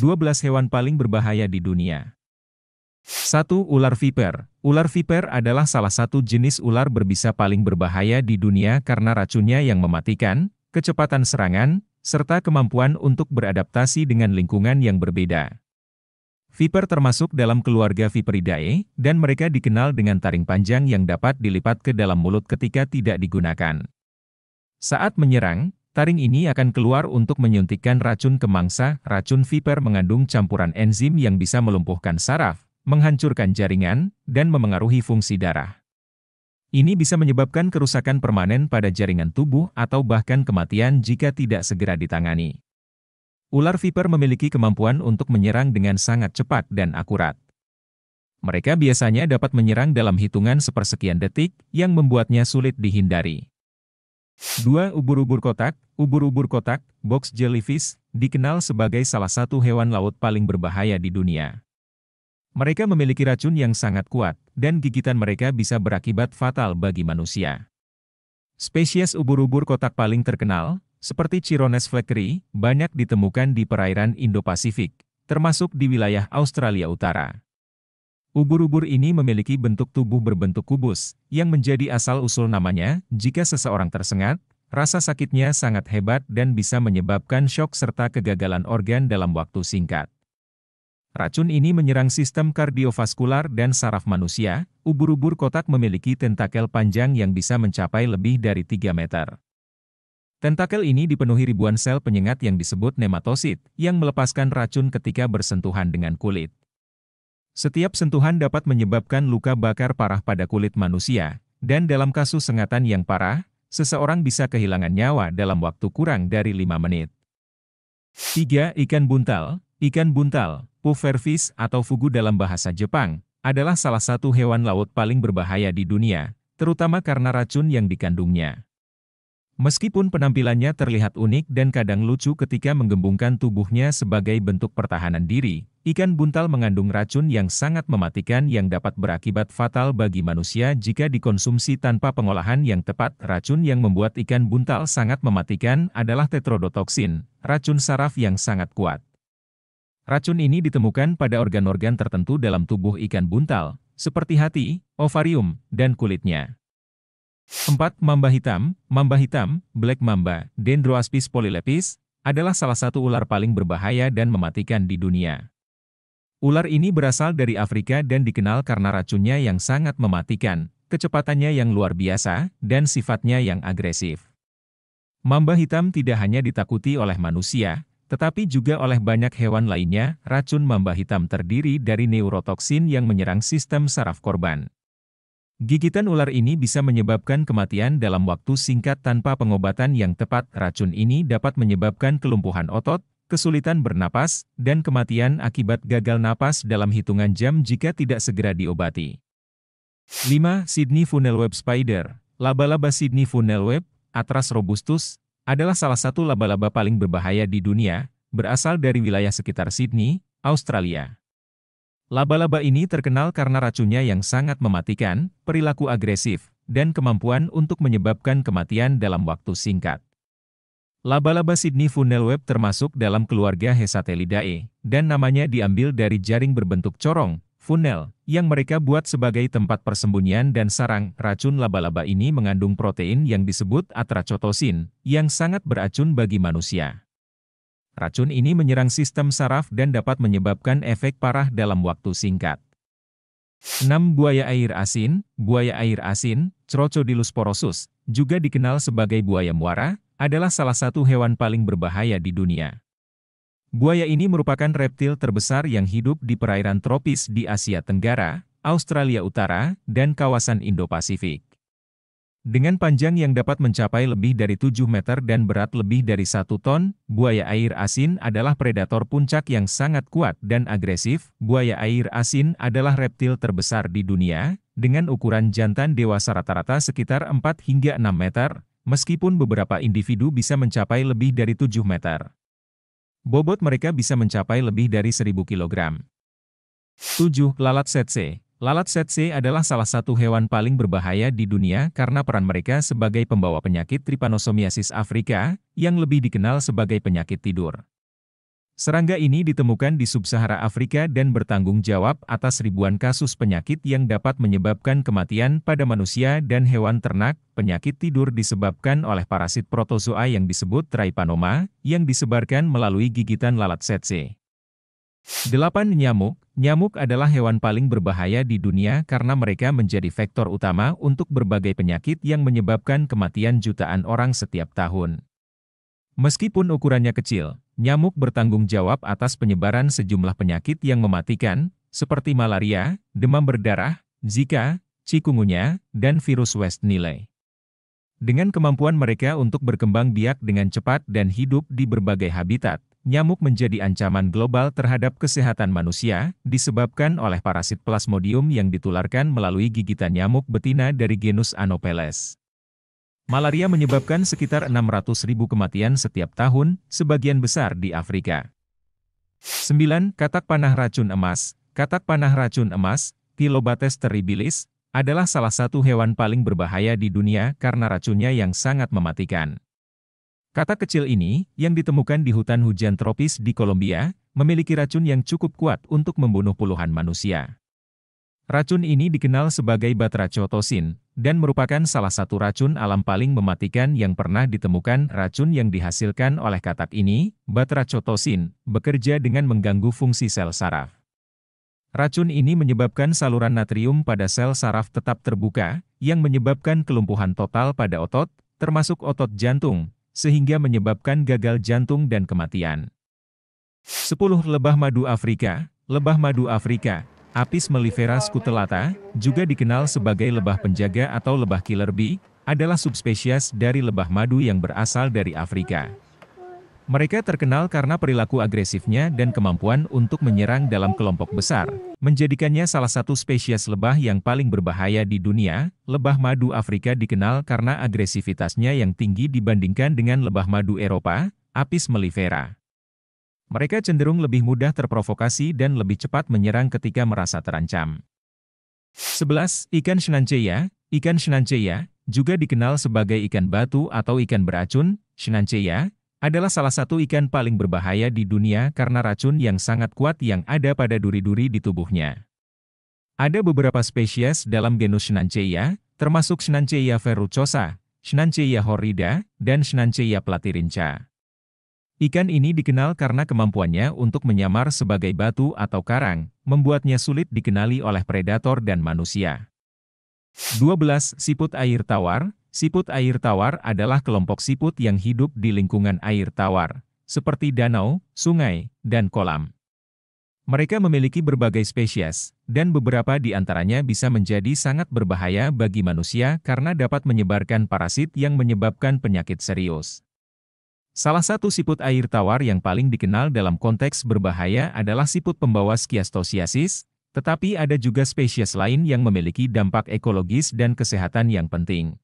12 hewan paling berbahaya di dunia. 1. Ular viper. Ular viper adalah salah satu jenis ular berbisa paling berbahaya di dunia karena racunnya yang mematikan, kecepatan serangan, serta kemampuan untuk beradaptasi dengan lingkungan yang berbeda. Viper termasuk dalam keluarga Viperidae, dan mereka dikenal dengan taring panjang yang dapat dilipat ke dalam mulut ketika tidak digunakan. Saat menyerang, Taring ini akan keluar untuk menyuntikkan racun ke mangsa. Racun viper mengandung campuran enzim yang bisa melumpuhkan saraf, menghancurkan jaringan, dan memengaruhi fungsi darah. Ini bisa menyebabkan kerusakan permanen pada jaringan tubuh atau bahkan kematian jika tidak segera ditangani. Ular viper memiliki kemampuan untuk menyerang dengan sangat cepat dan akurat. Mereka biasanya dapat menyerang dalam hitungan sepersekian detik, yang membuatnya sulit dihindari. 2. Ubur-ubur kotak Ubur-ubur kotak, box jellyfish, dikenal sebagai salah satu hewan laut paling berbahaya di dunia. Mereka memiliki racun yang sangat kuat, dan gigitan mereka bisa berakibat fatal bagi manusia. Spesies ubur-ubur kotak paling terkenal, seperti Chirones fleckeri, banyak ditemukan di perairan Indo-Pasifik, termasuk di wilayah Australia Utara. Ubur-ubur ini memiliki bentuk tubuh berbentuk kubus, yang menjadi asal-usul namanya, jika seseorang tersengat, rasa sakitnya sangat hebat dan bisa menyebabkan shock serta kegagalan organ dalam waktu singkat. Racun ini menyerang sistem kardiovaskular dan saraf manusia, ubur-ubur kotak memiliki tentakel panjang yang bisa mencapai lebih dari 3 meter. Tentakel ini dipenuhi ribuan sel penyengat yang disebut nematosit, yang melepaskan racun ketika bersentuhan dengan kulit. Setiap sentuhan dapat menyebabkan luka bakar parah pada kulit manusia, dan dalam kasus sengatan yang parah, seseorang bisa kehilangan nyawa dalam waktu kurang dari 5 menit. 3. Ikan buntal Ikan buntal, pufferfish atau fugu dalam bahasa Jepang, adalah salah satu hewan laut paling berbahaya di dunia, terutama karena racun yang dikandungnya. Meskipun penampilannya terlihat unik dan kadang lucu ketika menggembungkan tubuhnya sebagai bentuk pertahanan diri, ikan buntal mengandung racun yang sangat mematikan yang dapat berakibat fatal bagi manusia jika dikonsumsi tanpa pengolahan yang tepat. Racun yang membuat ikan buntal sangat mematikan adalah tetrodotoksin, racun saraf yang sangat kuat. Racun ini ditemukan pada organ-organ tertentu dalam tubuh ikan buntal, seperti hati, ovarium, dan kulitnya. 4. Mamba hitam Mamba hitam, black mamba, Dendroaspis polylepis, adalah salah satu ular paling berbahaya dan mematikan di dunia. Ular ini berasal dari Afrika dan dikenal karena racunnya yang sangat mematikan, kecepatannya yang luar biasa, dan sifatnya yang agresif. Mamba hitam tidak hanya ditakuti oleh manusia, tetapi juga oleh banyak hewan lainnya, racun mamba hitam terdiri dari neurotoksin yang menyerang sistem saraf korban. Gigitan ular ini bisa menyebabkan kematian dalam waktu singkat tanpa pengobatan yang tepat. Racun ini dapat menyebabkan kelumpuhan otot, kesulitan bernapas, dan kematian akibat gagal napas dalam hitungan jam jika tidak segera diobati. 5. Sydney Funnel Web Spider Laba-laba Sydney Funnel Web, Atlas robustus, adalah salah satu laba-laba paling berbahaya di dunia, berasal dari wilayah sekitar Sydney, Australia. Laba-laba ini terkenal karena racunnya yang sangat mematikan, perilaku agresif, dan kemampuan untuk menyebabkan kematian dalam waktu singkat. Laba-laba Sydney Funnelweb termasuk dalam keluarga Hesatelidae, dan namanya diambil dari jaring berbentuk corong, funnel, yang mereka buat sebagai tempat persembunyian dan sarang. Racun laba-laba ini mengandung protein yang disebut atracotosin, yang sangat beracun bagi manusia. Racun ini menyerang sistem saraf dan dapat menyebabkan efek parah dalam waktu singkat. 6. Buaya air asin Buaya air asin, Crocodilus porosus, juga dikenal sebagai buaya muara, adalah salah satu hewan paling berbahaya di dunia. Buaya ini merupakan reptil terbesar yang hidup di perairan tropis di Asia Tenggara, Australia Utara, dan kawasan Indo-Pasifik. Dengan panjang yang dapat mencapai lebih dari 7 meter dan berat lebih dari 1 ton, buaya air asin adalah predator puncak yang sangat kuat dan agresif. Buaya air asin adalah reptil terbesar di dunia, dengan ukuran jantan dewasa rata-rata sekitar 4 hingga 6 meter, meskipun beberapa individu bisa mencapai lebih dari 7 meter. Bobot mereka bisa mencapai lebih dari 1000 kg. 7. Lalat Setse Lalat setse adalah salah satu hewan paling berbahaya di dunia karena peran mereka sebagai pembawa penyakit Trypanosomiasis Afrika, yang lebih dikenal sebagai penyakit tidur. Serangga ini ditemukan di Sub-Sahara Afrika dan bertanggung jawab atas ribuan kasus penyakit yang dapat menyebabkan kematian pada manusia dan hewan ternak. Penyakit tidur disebabkan oleh parasit protozoa yang disebut trypanoma, yang disebarkan melalui gigitan lalat setse. 8. Nyamuk Nyamuk adalah hewan paling berbahaya di dunia karena mereka menjadi vektor utama untuk berbagai penyakit yang menyebabkan kematian jutaan orang setiap tahun. Meskipun ukurannya kecil, nyamuk bertanggung jawab atas penyebaran sejumlah penyakit yang mematikan, seperti malaria, demam berdarah, Zika, cikungunya, dan virus West Nile. Dengan kemampuan mereka untuk berkembang biak dengan cepat dan hidup di berbagai habitat, nyamuk menjadi ancaman global terhadap kesehatan manusia, disebabkan oleh parasit plasmodium yang ditularkan melalui gigitan nyamuk betina dari genus Anopheles. Malaria menyebabkan sekitar 600 ribu kematian setiap tahun, sebagian besar di Afrika. 9. Katak panah racun emas Katak panah racun emas, Pilobates terribilis, adalah salah satu hewan paling berbahaya di dunia karena racunnya yang sangat mematikan. Kata kecil ini, yang ditemukan di hutan hujan tropis di Kolombia, memiliki racun yang cukup kuat untuk membunuh puluhan manusia. Racun ini dikenal sebagai batrachotosin, dan merupakan salah satu racun alam paling mematikan yang pernah ditemukan. Racun yang dihasilkan oleh katak ini, batrachotosin, bekerja dengan mengganggu fungsi sel saraf. Racun ini menyebabkan saluran natrium pada sel saraf tetap terbuka, yang menyebabkan kelumpuhan total pada otot, termasuk otot jantung, sehingga menyebabkan gagal jantung dan kematian. 10. Lebah madu Afrika Lebah madu Afrika, Apis mellifera scutellata, juga dikenal sebagai lebah penjaga atau lebah killer bee, adalah subspesies dari lebah madu yang berasal dari Afrika. Mereka terkenal karena perilaku agresifnya dan kemampuan untuk menyerang dalam kelompok besar, menjadikannya salah satu spesies lebah yang paling berbahaya di dunia. Lebah madu Afrika dikenal karena agresivitasnya yang tinggi dibandingkan dengan lebah madu Eropa, Apis mellifera. Mereka cenderung lebih mudah terprovokasi dan lebih cepat menyerang ketika merasa terancam. 11. Ikan Shenanceya Ikan Shenanceya, juga dikenal sebagai ikan batu atau ikan beracun, Shenanceya, adalah salah satu ikan paling berbahaya di dunia karena racun yang sangat kuat yang ada pada duri-duri di tubuhnya. Ada beberapa spesies dalam genus Shnanceia, termasuk Shnanceia verrucosa, Shnanceia horrida, dan Shnanceia platirinca. Ikan ini dikenal karena kemampuannya untuk menyamar sebagai batu atau karang, membuatnya sulit dikenali oleh predator dan manusia. 12. Siput air tawar Siput air tawar adalah kelompok siput yang hidup di lingkungan air tawar, seperti danau, sungai, dan kolam. Mereka memiliki berbagai spesies, dan beberapa di antaranya bisa menjadi sangat berbahaya bagi manusia karena dapat menyebarkan parasit yang menyebabkan penyakit serius. Salah satu siput air tawar yang paling dikenal dalam konteks berbahaya adalah siput pembawa skiastosiasis, tetapi ada juga spesies lain yang memiliki dampak ekologis dan kesehatan yang penting.